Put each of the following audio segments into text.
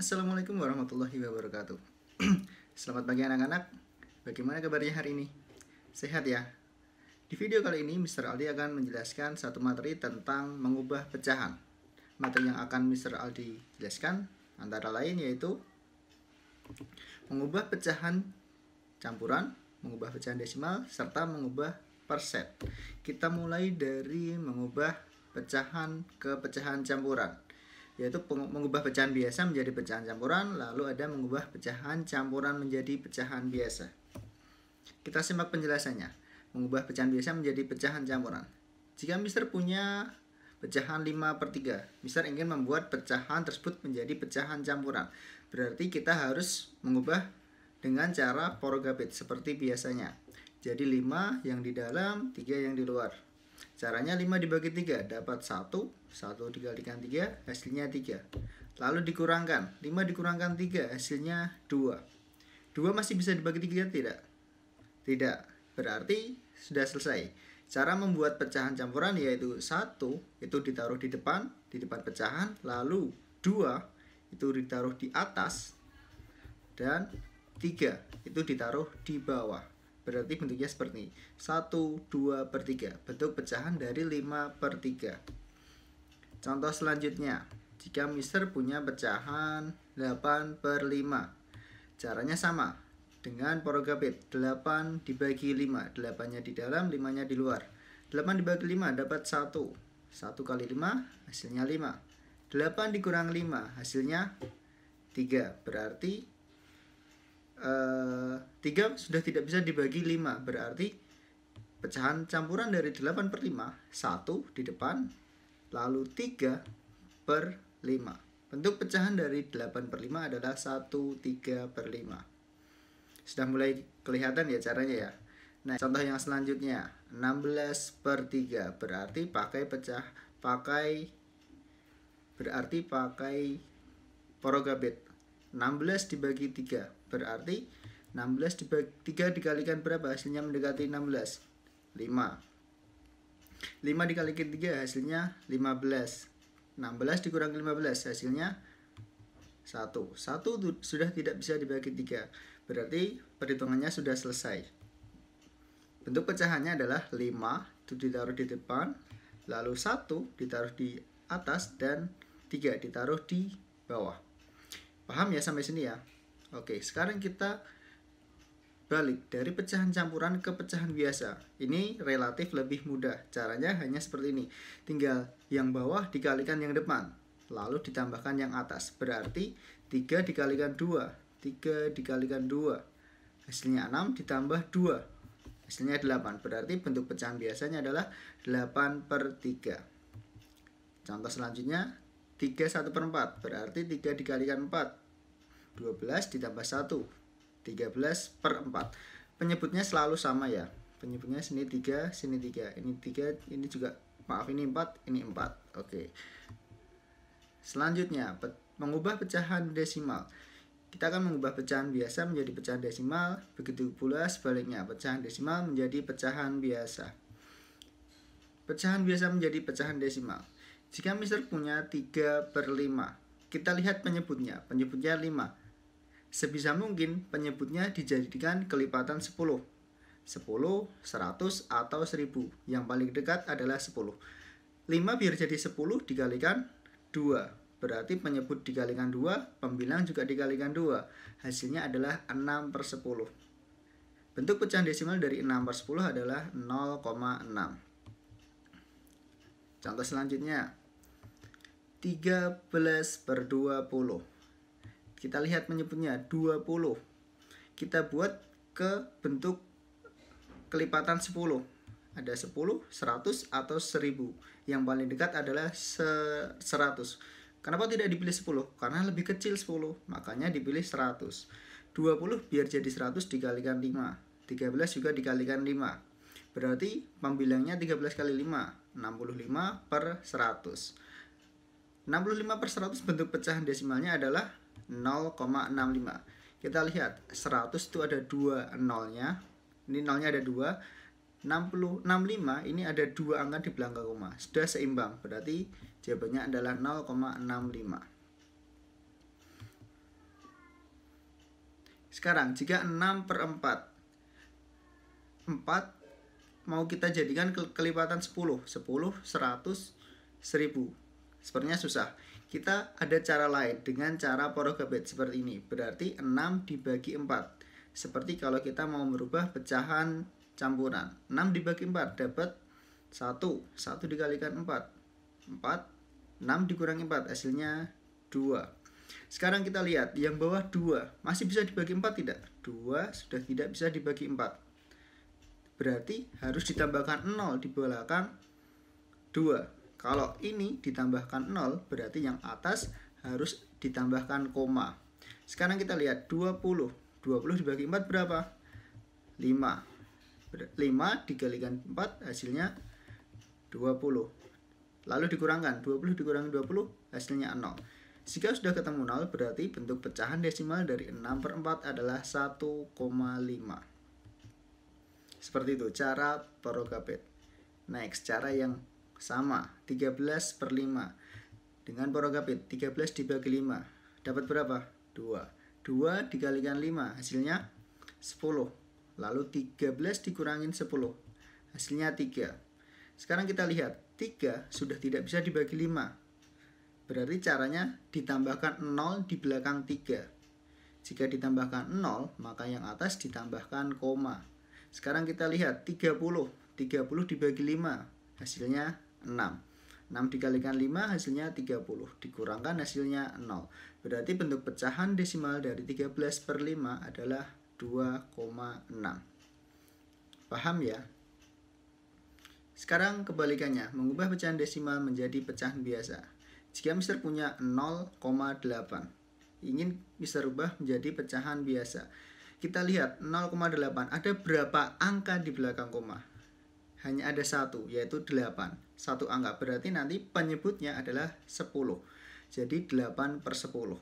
Assalamualaikum warahmatullahi wabarakatuh Selamat pagi anak-anak Bagaimana kabarnya hari ini? Sehat ya? Di video kali ini Mr. Aldi akan menjelaskan satu materi tentang mengubah pecahan Materi yang akan Mr. Aldi jelaskan antara lain yaitu Mengubah pecahan campuran, mengubah pecahan desimal, serta mengubah perset Kita mulai dari mengubah pecahan ke pecahan campuran yaitu mengubah pecahan biasa menjadi pecahan campuran, lalu ada mengubah pecahan campuran menjadi pecahan biasa. Kita simak penjelasannya. Mengubah pecahan biasa menjadi pecahan campuran. Jika Mister punya pecahan 5 per 3, Mister ingin membuat pecahan tersebut menjadi pecahan campuran. Berarti kita harus mengubah dengan cara porogabit seperti biasanya. Jadi 5 yang di dalam, 3 yang di luar. Caranya 5 dibagi 3 dapat 1, 1 dikalikan 3 hasilnya 3. Lalu dikurangkan, 5 dikurangkan 3 hasilnya 2. 2 masih bisa dibagi 3 tidak? Tidak, berarti sudah selesai. Cara membuat pecahan campuran yaitu 1 itu ditaruh di depan, di depan pecahan, lalu 2 itu ditaruh di atas dan 3 itu ditaruh di bawah. Berarti bentuknya seperti ini. 1, 2 per 3. Bentuk pecahan dari 5 per 3. Contoh selanjutnya. Jika Mister punya pecahan 8 per 5. Caranya sama dengan porogapit. 8 dibagi 5. 8-nya di dalam, 5-nya di luar. 8 dibagi 5 dapat 1. 1 kali 5 hasilnya 5. 8 dikurang 5 hasilnya 3. Berarti 3 eh, sudah tidak bisa dibagi 5 berarti pecahan campuran dari 8 per 5 1 di depan lalu 3 per 5 bentuk pecahan dari 8 per 5 adalah 1 3 per 5 sudah mulai kelihatan ya caranya ya nah contoh yang selanjutnya 16 per 3 berarti pakai pecah pakai berarti pakai porogabit 16 dibagi 3 Berarti 16 dibagi 3 dikalikan berapa? Hasilnya mendekati 16. 5. 5 dikalikan 3 hasilnya 15. 16 dikurangi 15 hasilnya 1. 1 sudah tidak bisa dibagi 3. Berarti perhitungannya sudah selesai. Bentuk pecahannya adalah 5 itu ditaruh di depan, lalu 1 ditaruh di atas dan 3 ditaruh di bawah. Paham ya sampai sini ya? Oke, sekarang kita balik dari pecahan campuran ke pecahan biasa. Ini relatif lebih mudah. Caranya hanya seperti ini. Tinggal yang bawah dikalikan yang depan, lalu ditambahkan yang atas. Berarti 3 dikalikan 2, 3 dikalikan 2. Hasilnya 6 ditambah 2. Hasilnya 8. Berarti bentuk pecahan biasanya adalah 8 per 3. Contoh selanjutnya, 3 1 per 4. Berarti 3 dikalikan 4. 12 ditambah 1 13 per 4 penyebutnya selalu sama ya penyebutnya sini 3 sini 3 ini 3 ini juga maaf ini 4 ini 4 oke okay. selanjutnya pe mengubah pecahan desimal kita akan mengubah pecahan biasa menjadi pecahan desimal, begitu pula sebaliknya pecahan desimal menjadi pecahan biasa. Pecahan biasa menjadi pecahan desimal. Jika Mister punya 3 per 5, kita lihat penyebutnya, penyebutnya 5. Sebisa mungkin penyebutnya dijadikan kelipatan 10. 10, 100, atau 1000. Yang paling dekat adalah 10. 5 biar jadi 10 dikalikan 2. Berarti penyebut dikalikan 2, pembilang juga dikalikan 2. Hasilnya adalah 6 per 10. Bentuk pecahan desimal dari 6 per 10 adalah 0,6. Contoh selanjutnya 13 per 20 kita lihat menyebutnya 20 kita buat ke bentuk kelipatan 10 ada 10, 100, atau 1000 yang paling dekat adalah 100 kenapa tidak dipilih 10? karena lebih kecil 10 makanya dipilih 100 20 biar jadi 100 dikalikan 5 13 juga dikalikan 5 Berarti pembilangnya 13 kali 5 65 per 100 65 per 100 bentuk pecahan desimalnya adalah 0,65 kita lihat 100 itu ada dua nolnya ini nolnya ada dua 60, 65 ini ada dua angka di belakang koma sudah seimbang berarti jawabannya adalah 0,65 Sekarang jika 6 per 4 4 mau kita jadikan kelipatan 10 10, 100, 1000 Sepertinya susah. Kita ada cara lain dengan cara porogebet seperti ini. Berarti 6 dibagi 4. Seperti kalau kita mau merubah pecahan campuran. 6 dibagi 4 dapat 1. 1 dikalikan 4. 4. 6 dikurangi 4 hasilnya 2. Sekarang kita lihat yang bawah 2 Masih bisa dibagi 4 tidak? 2 sudah tidak bisa dibagi 4 Berarti harus ditambahkan 0 di belakang 2 kalau ini ditambahkan 0, berarti yang atas harus ditambahkan koma. Sekarang kita lihat 20. 20 dibagi 4 berapa? 5. 5 dikalikan 4 hasilnya 20. Lalu dikurangkan 20 dikurangi 20 hasilnya 0. Jika sudah ketemu 0 berarti bentuk pecahan desimal dari 6 per 4 adalah 1,5. Seperti itu cara perogapit. Next, cara yang sama 13 per 5 dengan porogapit 13 dibagi 5 dapat berapa? 2 2 dikalikan 5 hasilnya 10 lalu 13 dikurangin 10 hasilnya 3 sekarang kita lihat 3 sudah tidak bisa dibagi 5 berarti caranya ditambahkan 0 di belakang 3 jika ditambahkan 0 maka yang atas ditambahkan koma sekarang kita lihat 30 30 dibagi 5 hasilnya 6 6 dikalikan 5 hasilnya 30 Dikurangkan hasilnya 0 Berarti bentuk pecahan desimal dari 13 per 5 adalah 2,6 Paham ya? Sekarang kebalikannya Mengubah pecahan desimal menjadi pecahan biasa Jika Mister punya 0,8 Ingin Mister ubah menjadi pecahan biasa Kita lihat 0,8 Ada berapa angka di belakang koma? hanya ada satu, yaitu 8. Satu angka berarti nanti penyebutnya adalah 10. Jadi 8 per 10.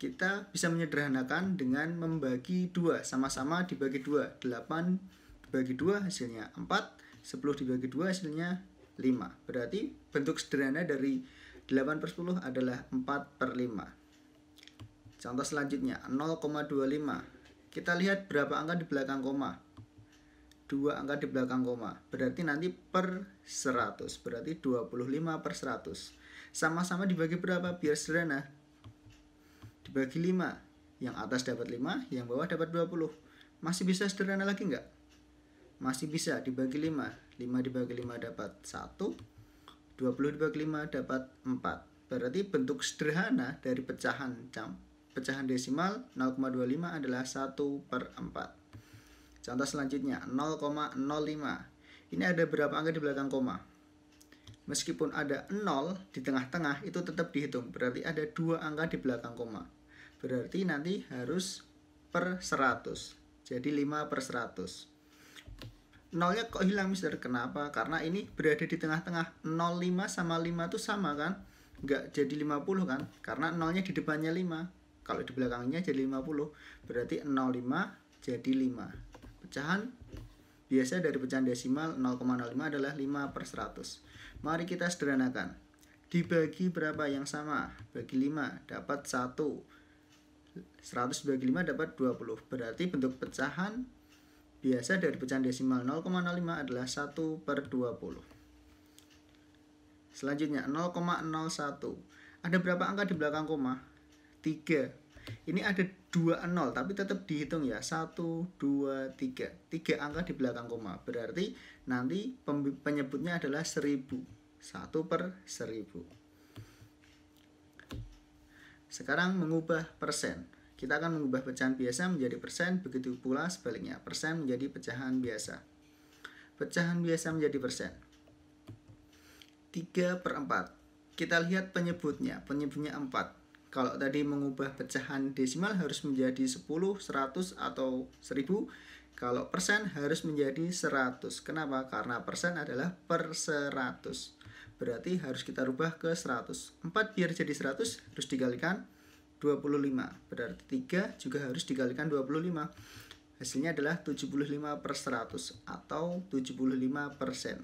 Kita bisa menyederhanakan dengan membagi 2. Sama-sama dibagi 2. 8 dibagi 2 hasilnya 4. 10 dibagi 2 hasilnya 5. Berarti bentuk sederhana dari 8 per 10 adalah 4 per 5. Contoh selanjutnya 0,25. Kita lihat berapa angka di belakang koma dua angka di belakang koma berarti nanti per 100 berarti 25 per 100 sama-sama dibagi berapa biar sederhana dibagi 5 yang atas dapat 5 yang bawah dapat 20 masih bisa sederhana lagi nggak masih bisa dibagi 5 5 dibagi 5 dapat 1 20 dibagi 5 dapat 4 berarti bentuk sederhana dari pecahan jam pecahan desimal 0,25 adalah 1 per 4 Contoh selanjutnya 0,05. Ini ada berapa angka di belakang koma? Meskipun ada 0 di tengah-tengah itu tetap dihitung. Berarti ada dua angka di belakang koma. Berarti nanti harus per 100. Jadi 5 per 100. Nolnya kok hilang mister? Kenapa? Karena ini berada di tengah-tengah. 05 sama 5 itu sama kan? Nggak jadi 50 kan? Karena nolnya di depannya 5. Kalau di belakangnya jadi 50. Berarti 05 jadi 5 pecahan biasa dari pecahan desimal 0,05 adalah 5 per 100. Mari kita sederhanakan. Dibagi berapa yang sama? Bagi 5 dapat 1. 100 bagi 5 dapat 20. Berarti bentuk pecahan biasa dari pecahan desimal 0,05 adalah 1 per 20. Selanjutnya 0,01. Ada berapa angka di belakang koma? 3. Ini ada 2 0 tapi tetap dihitung ya 1 2 3 3 angka di belakang koma berarti nanti penyebutnya adalah 1000 1 per 1000 sekarang mengubah persen kita akan mengubah pecahan biasa menjadi persen begitu pula sebaliknya persen menjadi pecahan biasa pecahan biasa menjadi persen 3 per 4 kita lihat penyebutnya penyebutnya 4 kalau tadi mengubah pecahan desimal harus menjadi 10, 100, atau 1000. Kalau persen harus menjadi 100. Kenapa? Karena persen adalah per 100. Berarti harus kita rubah ke 100. 4 biar jadi 100 harus dikalikan 25. Berarti 3 juga harus dikalikan 25 hasilnya adalah 75 per 100 atau 75 persen.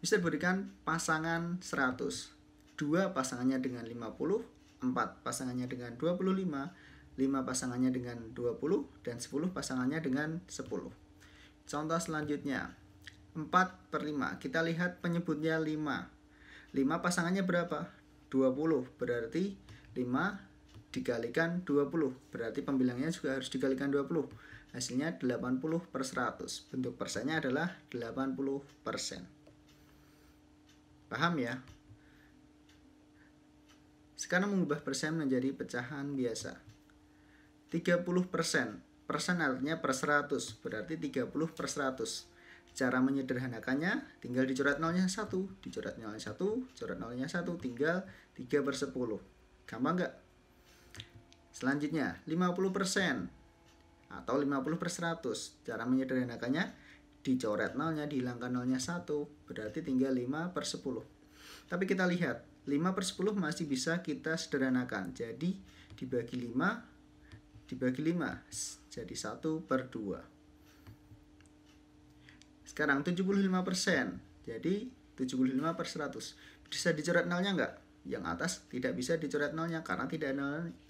Mister berikan pasangan 100, 2 pasangannya dengan 50, 4 pasangannya dengan 25, 5 pasangannya dengan 20, dan 10 pasangannya dengan 10. Contoh selanjutnya, 4 per 5. Kita lihat penyebutnya 5. 5 pasangannya berapa? 20, berarti 5 dikalikan 20. Berarti pembilangnya juga harus dikalikan 20. Hasilnya 80 per 100. Bentuk persennya adalah 80 persen. Paham ya? Sekarang mengubah persen menjadi pecahan biasa. 30 persen. Persen artinya per 100, berarti 30 per 100. Cara menyederhanakannya, tinggal dicoret nolnya 1, dicoret nolnya 1, coret nolnya 1, tinggal 3 per 10. Gampang nggak? Selanjutnya, 50 persen atau 50 per 100. Cara menyederhanakannya, dicoret nolnya, dihilangkan nolnya 1, berarti tinggal 5 per 10. Tapi kita lihat, 5 per 10 masih bisa kita sederhanakan. Jadi dibagi 5, dibagi 5, jadi 1 per 2. Sekarang 75%, persen, jadi 75 per 100. Bisa dicoret nolnya nggak? Yang atas tidak bisa dicoret nolnya karena tidak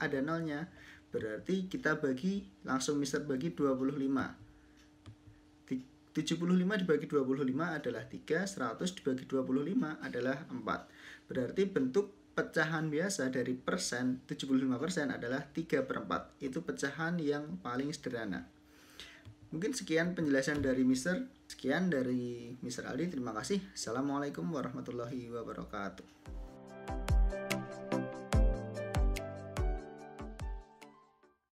ada nolnya. Berarti kita bagi, langsung mister bagi 25. 75 dibagi 25 adalah 3, 100 dibagi 25 adalah 4. Berarti bentuk pecahan biasa dari persen 75% persen adalah 3 per 4 itu pecahan yang paling sederhana mungkin sekian penjelasan dari Mister sekian dari Mister Aldi terima kasih Assalamualaikum warahmatullahi wabarakatuh